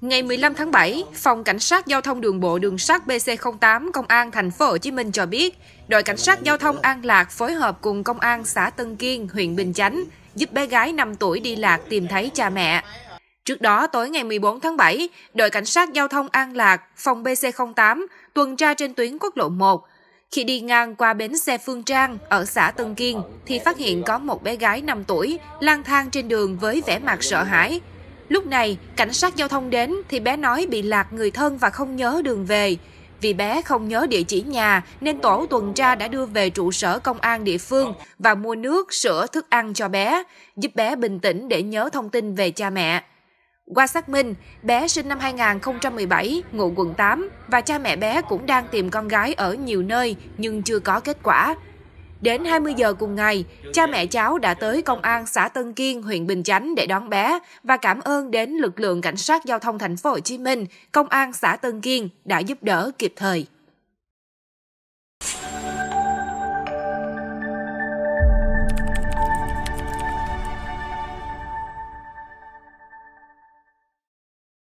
Ngày 15 tháng 7, Phòng Cảnh sát Giao thông Đường bộ Đường sắt BC08 Công an Thành phố Hồ Chí Minh cho biết, đội cảnh sát giao thông An Lạc phối hợp cùng Công an xã Tân Kiên, huyện Bình Chánh giúp bé gái 5 tuổi đi lạc tìm thấy cha mẹ. Trước đó, tối ngày 14 tháng 7, đội cảnh sát giao thông An Lạc, phòng BC08 tuần tra trên tuyến quốc lộ 1. Khi đi ngang qua bến xe Phương Trang ở xã Tân Kiên thì phát hiện có một bé gái 5 tuổi lang thang trên đường với vẻ mặt sợ hãi, Lúc này, cảnh sát giao thông đến thì bé nói bị lạc người thân và không nhớ đường về. Vì bé không nhớ địa chỉ nhà nên tổ tuần tra đã đưa về trụ sở công an địa phương và mua nước, sữa, thức ăn cho bé, giúp bé bình tĩnh để nhớ thông tin về cha mẹ. Qua xác minh, bé sinh năm 2017, ngụ quận 8 và cha mẹ bé cũng đang tìm con gái ở nhiều nơi nhưng chưa có kết quả. Đến 20 giờ cùng ngày, cha mẹ cháu đã tới công an xã Tân Kiên, huyện Bình Chánh để đón bé và cảm ơn đến lực lượng cảnh sát giao thông thành phố Hồ Chí Minh, công an xã Tân Kiên đã giúp đỡ kịp thời.